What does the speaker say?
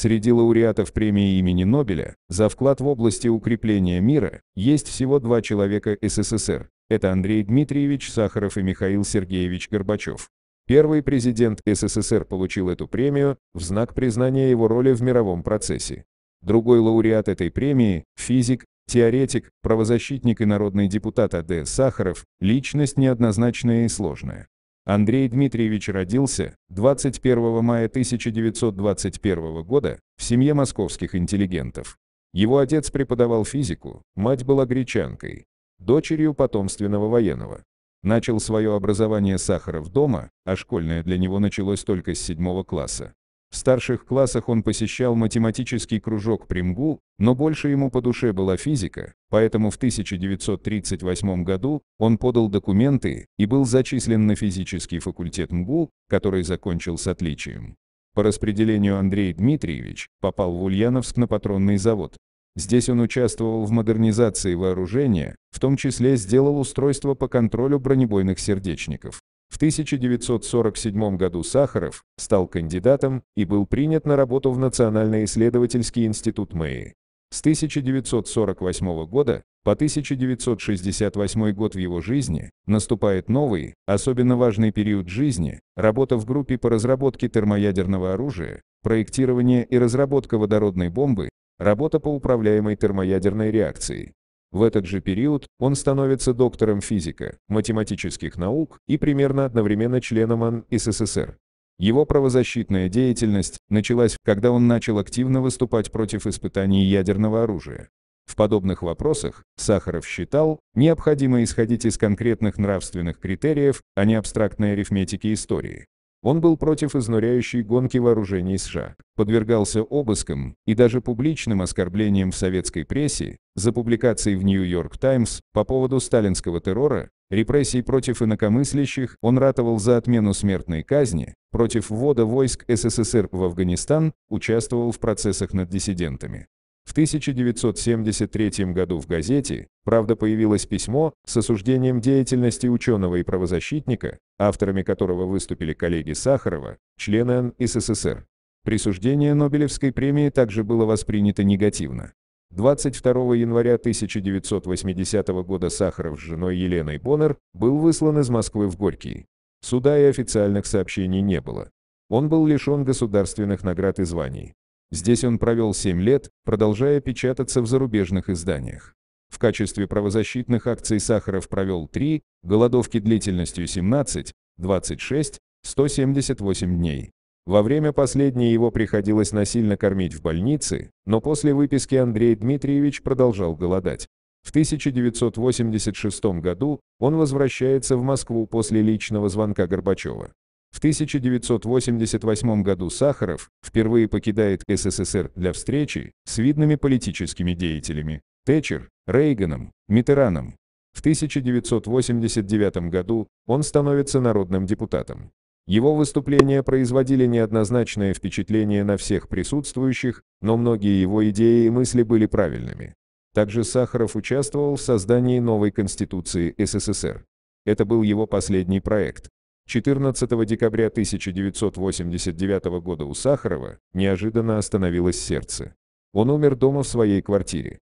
Среди лауреатов премии имени Нобеля за вклад в области укрепления мира есть всего два человека СССР. Это Андрей Дмитриевич Сахаров и Михаил Сергеевич Горбачев. Первый президент СССР получил эту премию в знак признания его роли в мировом процессе. Другой лауреат этой премии – физик, теоретик, правозащитник и народный депутат А.Д. Сахаров – личность неоднозначная и сложная. Андрей Дмитриевич родился 21 мая 1921 года в семье московских интеллигентов. Его отец преподавал физику, мать была гречанкой, дочерью потомственного военного. Начал свое образование Сахаров дома, а школьное для него началось только с седьмого класса. В старших классах он посещал математический кружок Примгул, но больше ему по душе была физика, поэтому в 1938 году он подал документы и был зачислен на физический факультет МГУ, который закончил с отличием. По распределению Андрей Дмитриевич попал в Ульяновск на патронный завод. Здесь он участвовал в модернизации вооружения, в том числе сделал устройство по контролю бронебойных сердечников. В 1947 году Сахаров стал кандидатом и был принят на работу в Национальный исследовательский институт МЭИ. С 1948 года по 1968 год в его жизни наступает новый, особенно важный период жизни, работа в группе по разработке термоядерного оружия, проектирование и разработка водородной бомбы, работа по управляемой термоядерной реакции. В этот же период он становится доктором физика, математических наук и примерно одновременно членом АН СССР. Его правозащитная деятельность началась, когда он начал активно выступать против испытаний ядерного оружия. В подобных вопросах Сахаров считал, необходимо исходить из конкретных нравственных критериев, а не абстрактной арифметики истории. Он был против изнуряющей гонки вооружений США, подвергался обыскам и даже публичным оскорблениям в советской прессе за публикации в Нью-Йорк Таймс по поводу сталинского террора, репрессий против инакомыслящих, он ратовал за отмену смертной казни, против ввода войск СССР в Афганистан, участвовал в процессах над диссидентами. В 1973 году в газете «Правда» появилось письмо с осуждением деятельности ученого и правозащитника, авторами которого выступили коллеги Сахарова, члены СССР. Присуждение Нобелевской премии также было воспринято негативно. 22 января 1980 года Сахаров с женой Еленой Боннер был выслан из Москвы в Горький. Суда и официальных сообщений не было. Он был лишен государственных наград и званий. Здесь он провел 7 лет, продолжая печататься в зарубежных изданиях. В качестве правозащитных акций Сахаров провел 3, голодовки длительностью 17, 26, 178 дней. Во время последней его приходилось насильно кормить в больнице, но после выписки Андрей Дмитриевич продолжал голодать. В 1986 году он возвращается в Москву после личного звонка Горбачева. В 1988 году Сахаров впервые покидает СССР для встречи с видными политическими деятелями Тэтчер, Рейганом, Митераном. В 1989 году он становится народным депутатом. Его выступления производили неоднозначное впечатление на всех присутствующих, но многие его идеи и мысли были правильными. Также Сахаров участвовал в создании новой Конституции СССР. Это был его последний проект, 14 декабря 1989 года у Сахарова неожиданно остановилось сердце. Он умер дома в своей квартире.